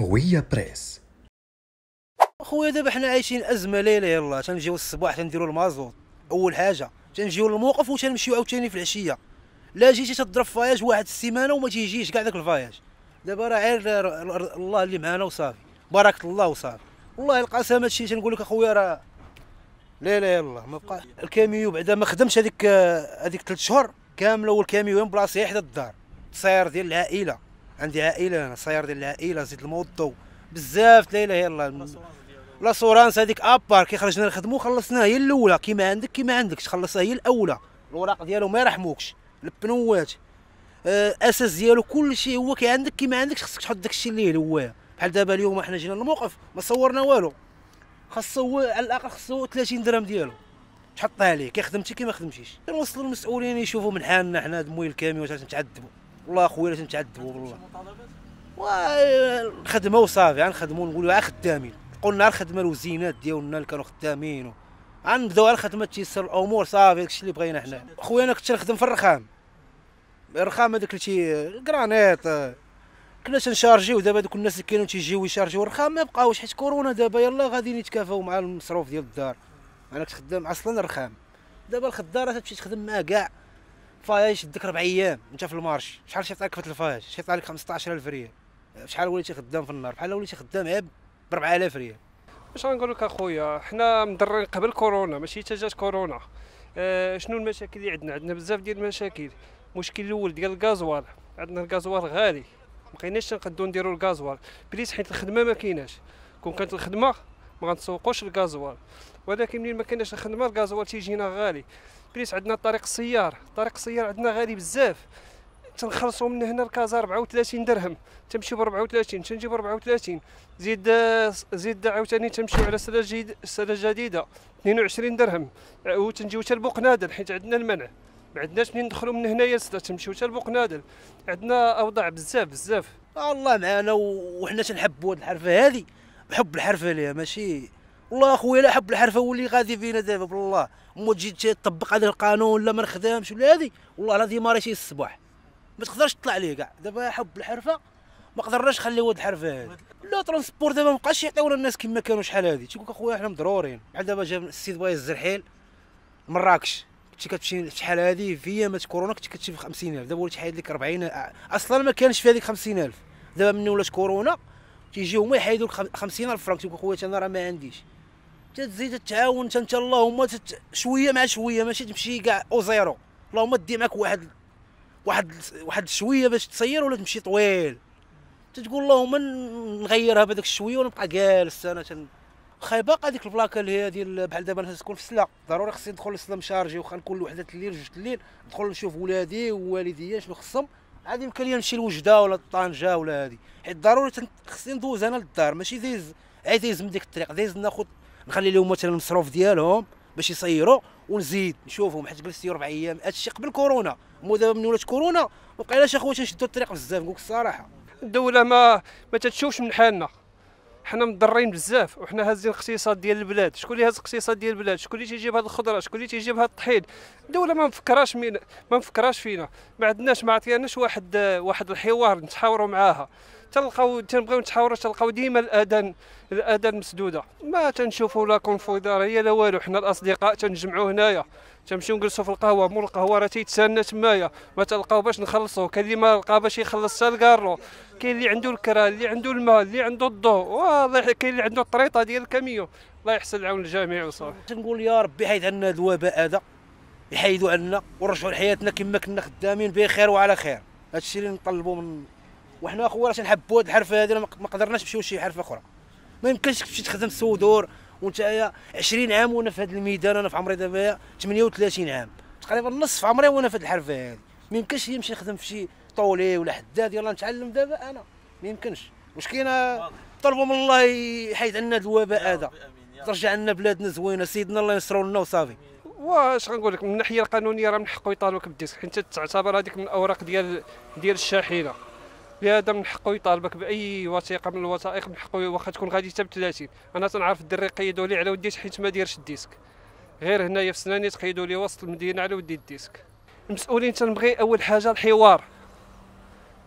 هوية بريس خويا دابا حنا عايشين ازمه ليله يلا تنجيو الصباح تنديرو المازوط اول حاجه تنجيو للموقف وتنمشيو عاوتاني في العشيه لا جيتي تضرب فاياج واحد السيمانه وما تيجيش كاع داك الفاياج دابا راه عير الله اللي معانا وصافي بركه الله وصافي والله القسم هادشي تنقول لك اخويا راه لا لا يلا ما بقى الكاميو بعدا ما خدمش هذيك هذيك 3 شهور كامله والكاميو بلاصه حدا الدار تصير ديال العائله عندي عائله انا صاير ديال العائله زيد الموضو بزاف لا اله الا الله لاسورانس هذيك ابار كي خرجنا نخدمو خلصناها هي الاولى كيما عندك كيما عندك تخلصها هي الاولى الوراق ديالو ما يرحموكش البنوات الاساس آه، ديالو كلشي هو كي عندك كيما عندك خصك تحط داكشي اللي هو بحال دابا اليوم حنا جينا للموقف ما صورنا والو خاصو هو على الاقل خاصو 30 درهم ديالو تحطها عليه كي خدمتي كي ما خدمتيش نوصلوا المسؤولين يشوفوا من حالنا حنا دموي الكاميو واش نتعذبوا والله اخويا لازم تعذبوا والله الخدمة وصافي غنخدموا نقولوا عا خدامين قلنا الخدمه الوزينات ديالنا اللي كانوا خدامين غنبداو على الخدمه تيسر الامور صافي داكشي اللي بغينا حنا خويا انا كنت نخدم في الرخام الرخام هذاك اللي الكرانيط كنا تنشارجيو دابا دوك الناس اللي كانوا تيجيو يشارجيو الرخام ما بقاوش حيت كورونا دابا يلا غاديين يتكافاو مع المصروف ديال الدار انا كنت خدام اصلا الرخام دابا الخداره تمشي تخدم معاه كاع فايش ديك ربع ايام انت في المارش شحال شفت عليك في الفايش شفت عليك 15000 ريال شحال وليتي خدام في النهار بحال وليتي خدام عيب ب 4000 ريال واش غنقول لك اخويا حنا مضرين قبل كورونا ماشي حتى جات كورونا آه شنو المشاكل اللي عندنا عندنا بزاف ديال المشاكل المشكل الاول ديال الغازوال عندنا الغازوال غالي مبقيناش نقدو نديرو الغازوال بليس حيت الخدمه ما كايناش كون كانت الخدمه ما غنسوقوش الغازوال ولكن ملي ما كناش الخدمه الغازوال تيجينا غالي بليس عندنا طريق السيار طريق السيار عندنا غالي بزاف تنخلصوا من هنا لكازا 34 درهم تمشي ب 34 تنجيب 34 زيد زيد عاوتاني تمشي على سلا الجديده سلا جديده 22 درهم وتنجيو حتى لبوقنادل حيت عندنا المنع ما عندناش منين ندخلوا من هنايا سلا تمشيو حتى لبوقنادل عندنا اوضاع بزاف بزاف الله معانا وحنا تنحبوا هاد الحرفه هذه بحب الحرفله ماشي والله اخويا لا حب الحرفه واللي غادي فينا دابا بالله ما تجي تطبق هذا القانون لا ما نخدمش ولا هذه والله لا ما راه الصباح ما تقدرش تطلع ليه كاع دابا حب الحرفه ما قدرناش نخليو هاد الحرفه هذه لا ترونسبور دابا ما بقاش يعطيونا الناس كما كانوا شحال هذه تيقول لك اخويا حنا مضرورين بحال دابا جا السيد باي الزرحيل مراكش كنتي كتمشي شحال هذه في ايامات كورونا كنت كتمشي ب 50000 دابا ولات حايد لك 40 اصلا ما كانش في هذيك 50000 دابا ملي ولات كورونا كيجيو هما يحيدوا 50000 فرانك تيقول خويا انا راه ما عنديش تزيد تعاون انت اللهم تت... شويه مع شويه ماشي تمشي كاع او زيرو اللهم دي معك واحد واحد واحد شويه باش تصير ولا تمشي طويل تقول اللهم نغيرها بهذاك الشويه ونبقى جالس انا تن... واخا باقا ديك البلاكه اللي هي ديال بحال دابا انا تكون في السله ضروري خصني ندخل للسلا مشارجي واخا نكون لوحدات الليل جوج الليل ندخل نشوف ولادي ووالديا شنو خصهم عادي يمكن لي نمشي لوجده ولا طنجة ولا هادي حيت ضروري خصني ندوز انا للدار ماشي دايز عاد دايز من ديك الطريق دايز ناخذ نخلي لهم مثلا المصروف ديالهم باش يصيروا ونزيد نشوفهم حيت جلست اربع ايام هادشي قبل كورونا مو دابا من ولات كورونا ما بقيناش اخواتي نشدوا الطريق بزاف نقولك الصراحه الدوله ما ما تتشوفش من حالنا حنا مضرين بزاف وحنا هازين الاقتصاد ديال البلاد شكون اللي هاز الاقتصاد ديال البلاد شكون اللي تيجيب هاد الخضره شكون اللي تيجيب هاد الطحين الدوله ما مفكراش مين ما مفكراش فينا ما عندناش ما عطيناش واحد واحد الحوار نتحاوروا معاها تلقاو تنبغيو نتحاوروا تلقاو ديما الاذان الاذان مسدوده ما تنشوفوا لا كونفدراليه لا والو حنا الاصدقاء تنجمعوا هنايا تنمشيو نجلسو في القهوه مول القهوه راه تيتسنى تمايا ما تلقاو باش نخلصو كاين اللي ما لقى باش يخلص حتى الكارو كاين اللي عنده الكرا اللي عنده الماء اللي عنده الضوء واضح كاين اللي عنده الطريطه ديال الكاميو الله يحسن العون الجميع وصافي تنقول يا ربي حيد عنا الوباء هذا يحيدوا عنا ونرجعو لحياتنا كما كنا خدامين بخير وعلى خير هادشي اللي نطلبوا من وحنا اخويا راه تنحبوا هاد الحرفه هذه ما قدرناش نمشيو لشي حرفه اخرى ما يمكنش تمشي تخدم سودور وانت 20 عام وانا في هذا الميدان انا في عمري دابا 38 عام تقريبا نصف عمري وانا في هذه الحرفه هذه ما يمكنش نمشي نخدم في شي طولي ولا حداد يلا نتعلم دابا انا ما يمكنش واش كاينه طلبوا من الله يحيد عنا هذا الوباء هذا ترجع لنا بلادنا زوينه سيدنا الله ينصروا لنا وصافي واش غنقول لك من الناحيه القانونيه راه من حقه يطالبك بالديسك حيت تعتبر هذيك من الاوراق ديال ديال الشاحنه بهذا من حقه يطالبك باي وثيقه من الوثائق من حقه واخا تكون غادي حتى ب 30 انا تنعرف الدري قيدوا لي على ودي حيت ما دايرش الديسك غير هنايا في سناني تقيدوا لي وسط المدينه على ودي الديسك المسؤولين تنبغي اول حاجه الحوار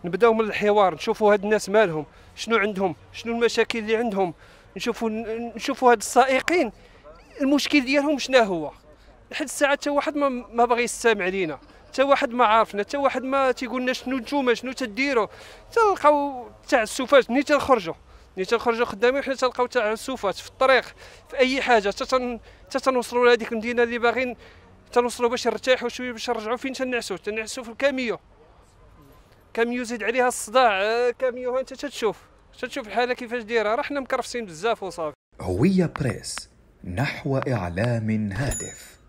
نبداو من الحوار نشوفوا هاد الناس مالهم شنو عندهم شنو المشاكل اللي عندهم نشوفوا نشوفوا هاد السائقين المشكل ديالهم شنو هو لحد الساعه حتى واحد ما, ما يستمع لينا حتى واحد ما عارفنا حتى واحد ما تيقول لنا شنو نتوما شنو تديروا تلقاو تعسفات ني تخرجوا ني تخرجوا قدامي حنا تلقاو السوفات في الطريق في اي حاجه حتى تنوصلوا لهذيك المدينه اللي باغيين تنوصلوا باش نرتاحوا شويه باش نرجعوا فين تنعسوا تنعسوا في الكاميو كاميو زيد عليها الصداع آه، كاميو انت تتشوف تتشوف الحاله كيفاش دايره راه حنا مكرفسين بزاف وصافي هويه بريس نحو اعلام هادف